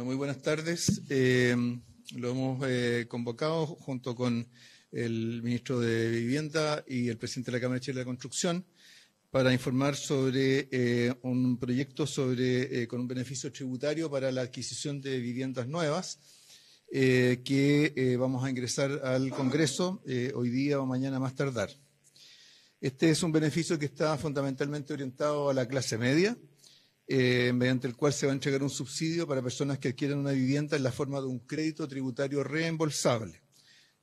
muy buenas tardes. Eh, lo hemos eh, convocado junto con el ministro de Vivienda y el presidente de la Cámara de de la Construcción para informar sobre eh, un proyecto sobre, con un beneficio tributario para la adquisición de viviendas nuevas que vamos a ingresar al Congreso hoy día o mañana más tardar. Este es un beneficio que está fundamentalmente orientado a la clase media eh, mediante el cual se va a entregar un subsidio para personas que adquieren una vivienda en la forma de un crédito tributario reembolsable,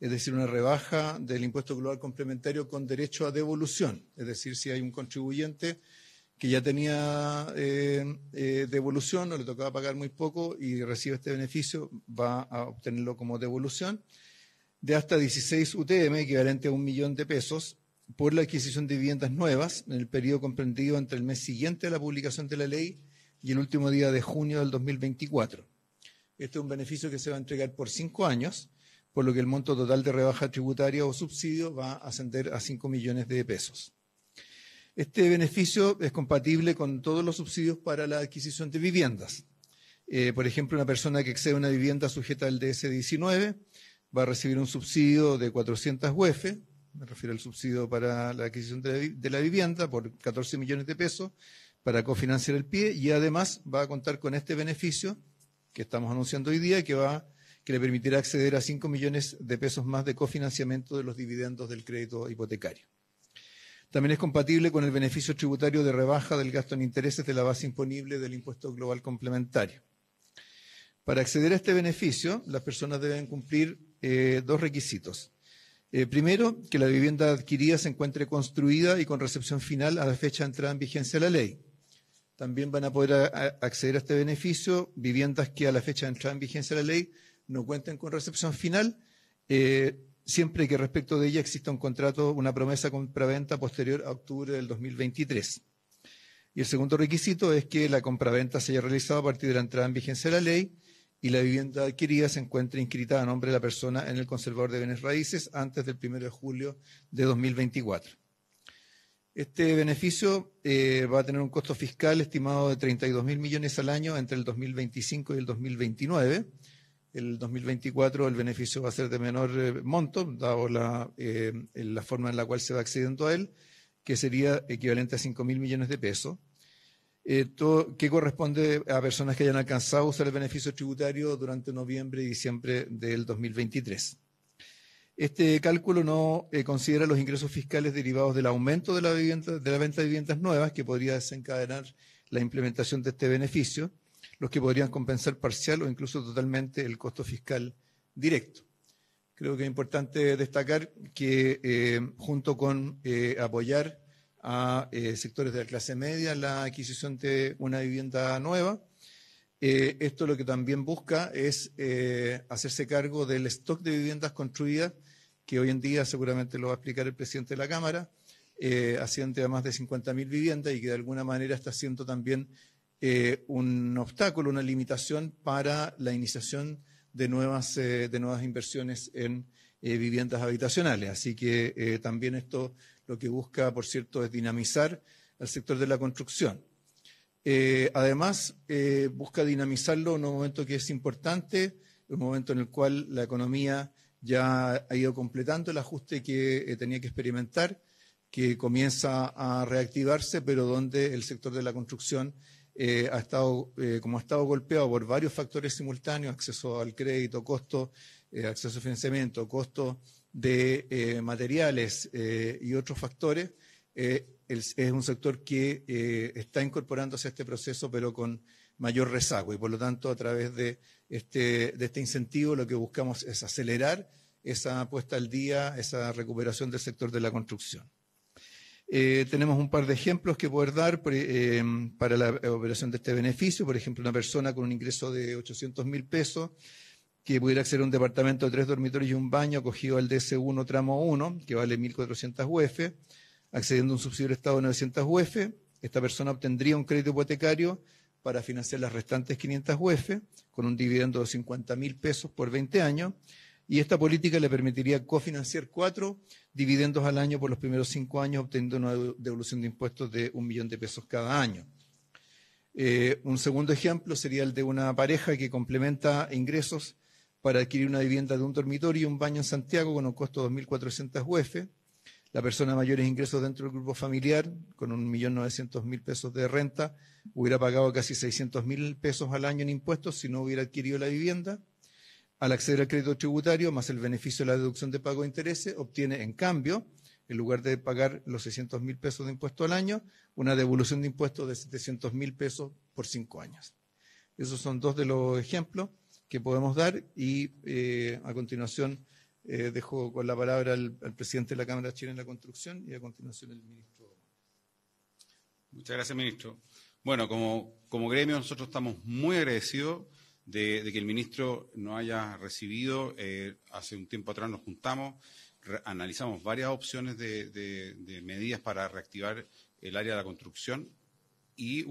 es decir, una rebaja del impuesto global complementario con derecho a devolución, es decir, si hay un contribuyente que ya tenía eh, eh, devolución o le tocaba pagar muy poco y recibe este beneficio, va a obtenerlo como devolución de hasta 16 UTM, equivalente a un millón de pesos, por la adquisición de viviendas nuevas en el periodo comprendido entre el mes siguiente a la publicación de la ley y el último día de junio del 2024. Este es un beneficio que se va a entregar por cinco años, por lo que el monto total de rebaja tributaria o subsidio va a ascender a cinco millones de pesos. Este beneficio es compatible con todos los subsidios para la adquisición de viviendas. Eh, por ejemplo, una persona que excede una vivienda sujeta al DS-19 va a recibir un subsidio de 400 UEFE, me refiero al subsidio para la adquisición de la, vivienda por 14 millones de pesos para cofinanciar el pie y además va a contar con este beneficio que estamos anunciando hoy día que va que le permitirá acceder a 5 millones de pesos más de cofinanciamiento de los dividendos del crédito hipotecario. También es compatible con el beneficio tributario de rebaja del gasto en intereses de la base imponible del impuesto global complementario. Para acceder a este beneficio, las personas deben cumplir eh, dos requisitos. Eh, primero, que la vivienda adquirida se encuentre construida y con recepción final a la fecha de entrada en vigencia de la ley. También van a poder acceder a este beneficio viviendas que a la fecha de entrada en vigencia de la ley no cuenten con recepción final, eh, siempre que respecto de ella exista un contrato, una promesa compraventa posterior a octubre del 2023. Y el segundo requisito es que la compraventa se haya realizado a partir de la entrada en vigencia de la ley y la vivienda adquirida se encuentra inscrita a nombre de la persona en el conservador de bienes raíces antes del 1 de julio de 2024. Este beneficio eh, va a tener un costo fiscal estimado de 32 mil millones al año entre el 2025 y el 2029. El 2024 el beneficio va a ser de menor eh, monto, dado la, eh, la forma en la cual se va accediendo a él, que sería equivalente a 5.000 mil millones de pesos. Eh, Qué que corresponde a personas que hayan alcanzado usar el beneficio tributario durante noviembre y diciembre del 2023. Este cálculo no eh, considera los ingresos fiscales derivados del aumento de la, de venta de viviendas nuevas que podría desencadenar la implementación de este beneficio, los que podrían compensar parcial o incluso totalmente el costo fiscal directo. Creo que es importante destacar que eh, junto con apoyar a eh, sectores de la clase media la adquisición de una vivienda nueva. Eh, esto lo que también busca es eh, hacerse cargo del stock de viviendas construidas, que hoy en día seguramente lo va a explicar el presidente de la Cámara, asciende a más de 50.000 viviendas y que de alguna manera está siendo también un obstáculo, una limitación para la iniciación de nuevas, de nuevas inversiones en viviendas habitacionales. Así que también esto lo que busca, por cierto, es dinamizar el sector de la construcción. Eh, además, eh, busca dinamizarlo en un momento que es importante, un momento en el cual la economía ya ha ido completando el ajuste que eh, tenía que experimentar, que comienza a reactivarse, pero donde el sector de la construcción ha estado, como ha estado golpeado por varios factores simultáneos, acceso al crédito, costo, acceso a financiamiento, costo de eh, materiales eh, y otros factores, eh, es, un sector que está incorporándose a este proceso, pero con mayor rezago. Y por lo tanto, a través este, de este, incentivo, lo que buscamos es acelerar esa puesta al día, esa recuperación del sector de la construcción. tenemos un par de ejemplos que poder dar para la operación de este beneficio. Por ejemplo, una persona con un ingreso de 800 mil pesos que pudiera acceder a un departamento de tres dormitorios y un baño acogido al DS1 tramo 1, que vale 1.400 UF, accediendo a un subsidio del Estado de 900 UF, esta persona obtendría un crédito hipotecario para financiar las restantes 500 UF con un dividendo de 50.000 pesos por 20 años y esta política le permitiría cofinanciar cuatro dividendos al año por los primeros cinco años obteniendo una devolución de impuestos de un millón de pesos cada año. Eh, un segundo ejemplo sería el de una pareja que complementa ingresos para adquirir una vivienda de un dormitorio y un baño en Santiago con un costo de 2.400 UF. La persona de mayores ingresos dentro del grupo familiar, con 1.900.000 pesos de renta, hubiera pagado casi 600.000 pesos al año en impuestos si no hubiera adquirido la vivienda. Al acceder al crédito tributario, más el beneficio de la deducción de pago de intereses, obtiene, en cambio, en lugar de pagar los 600.000 pesos de impuesto al año, una devolución de impuestos de 700.000 pesos por cinco años. Esos son dos de los ejemplos que podemos dar y eh, a continuación eh, dejo con la palabra al, presidente de la Cámara Chile en la Construcción y a continuación el ministro. Muchas gracias, ministro. Bueno, como, como gremio nosotros estamos muy agradecidos de, que el ministro nos haya recibido. Eh, hace un tiempo atrás nos juntamos, analizamos varias opciones de, de medidas para reactivar el área de la construcción y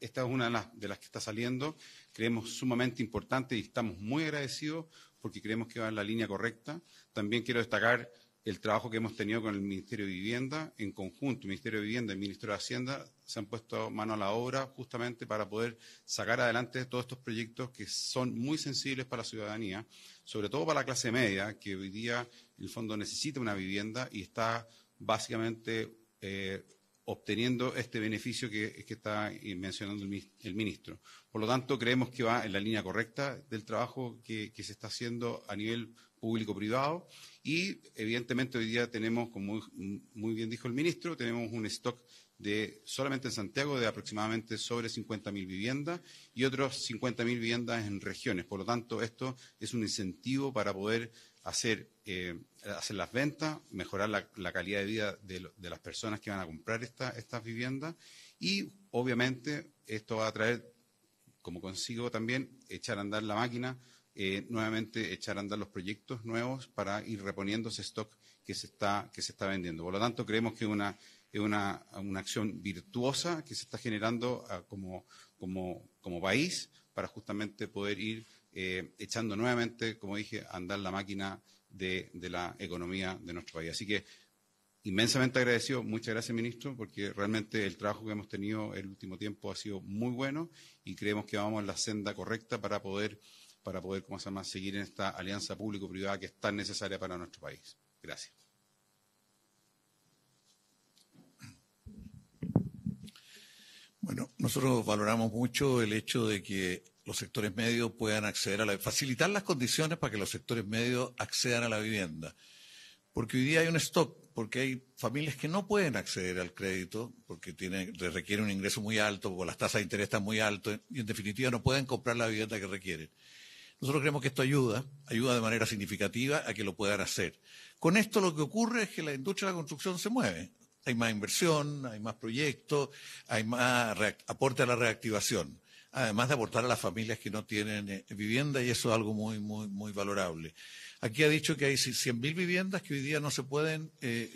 esta es una de las, que está saliendo. Creemos sumamente importante y estamos muy agradecidos porque creemos que va en la línea correcta. También quiero destacar el trabajo que hemos tenido con el Ministerio de Vivienda, en conjunto, el Ministerio de Vivienda y el Ministerio de Hacienda, se han puesto mano a la obra justamente para poder sacar adelante todos estos proyectos que son muy sensibles para la ciudadanía, sobre todo para la clase media, que hoy día el fondo necesita una vivienda y está básicamente eh, obteniendo este beneficio que, está mencionando el, ministro. Por lo tanto, creemos que va en la línea correcta del trabajo que, se está haciendo a nivel público-privado y, evidentemente, hoy día tenemos, como muy, muy bien dijo el ministro, tenemos un stock de solamente en Santiago de aproximadamente sobre 50.000 viviendas y otros 50.000 viviendas en regiones. Por lo tanto, esto es un incentivo para poder hacer, eh, hacer las ventas, mejorar la, calidad de vida de, las personas que van a comprar estas viviendas y obviamente esto va a traer, como consigo también, echar a andar la máquina, eh, nuevamente echar a andar los proyectos nuevos para ir reponiendo ese stock que se está, que se está vendiendo. Por lo tanto, creemos que una, es una, acción virtuosa que se está generando ah, como, como país para justamente poder ir eh, echando nuevamente, como dije, a andar la máquina de, la economía de nuestro país. Así que inmensamente agradecido, muchas gracias, ministro, porque realmente el trabajo que hemos tenido el último tiempo ha sido muy bueno y creemos que vamos en la senda correcta para poder, para poder se llama? seguir en esta alianza público-privada que es tan necesaria para nuestro país. Gracias. Bueno, nosotros valoramos mucho el hecho de que los sectores medios puedan acceder a la facilitar las condiciones para que los sectores medios accedan a la vivienda. Porque hoy día hay un stock, porque hay familias que no pueden acceder al crédito, porque requieren un ingreso muy alto, o las tasas de interés están muy altas, y en definitiva no pueden comprar la vivienda que requieren. Nosotros creemos que esto ayuda, ayuda de manera significativa a que lo puedan hacer. Con esto lo que ocurre es que la industria de la construcción se mueve. Hay más inversión, hay más proyectos, hay más aporte a la reactivación además de aportar a las familias que no tienen eh, vivienda y eso es algo muy, muy, muy valorable. Aquí ha dicho que hay 100.000 viviendas que hoy día no se pueden eh,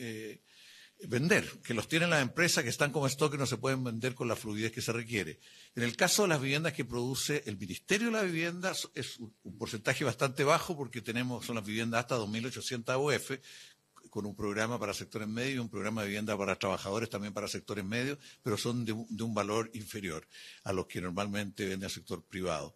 eh, vender, que los tienen las empresas que están como stock y no se pueden vender con la fluidez que se requiere. En el caso de las viviendas que produce el Ministerio de la Vivienda es un, porcentaje bastante bajo porque tenemos, son las viviendas hasta 2.800 AUF, con un programa para sectores medios y un programa de vivienda para trabajadores también para sectores medios, pero son de, un valor inferior a los que normalmente vende el sector privado.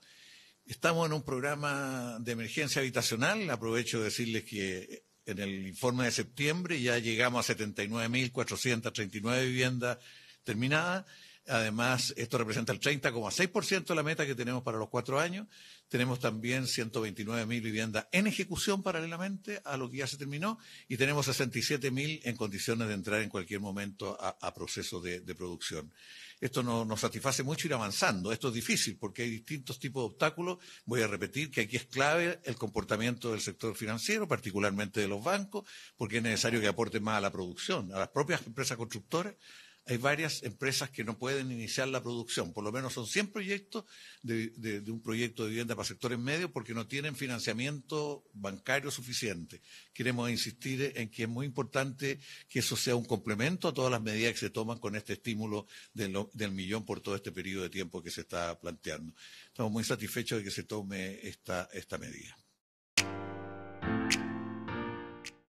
Estamos en un programa de emergencia habitacional. Aprovecho de decirles que en el informe de septiembre ya llegamos a 79.439 viviendas terminadas Además, esto representa el 30,6% de la meta que tenemos para los cuatro años. Tenemos también 129.000 viviendas en ejecución paralelamente a lo que ya se terminó y tenemos 67.000 en condiciones de entrar en cualquier momento a, proceso de, producción. Esto no, nos satisface mucho ir avanzando. Esto es difícil porque hay distintos tipos de obstáculos. Voy a repetir que aquí es clave el comportamiento del sector financiero, particularmente de los bancos, porque es necesario que aporten más a la producción, a las propias empresas constructoras hay varias empresas que no pueden iniciar la producción. Por lo menos son 100 proyectos de, un proyecto de vivienda para sectores medios porque no tienen financiamiento bancario suficiente. Queremos insistir en que es muy importante que eso sea un complemento a todas las medidas que se toman con este estímulo del, millón por todo este periodo de tiempo que se está planteando. Estamos muy satisfechos de que se tome esta medida.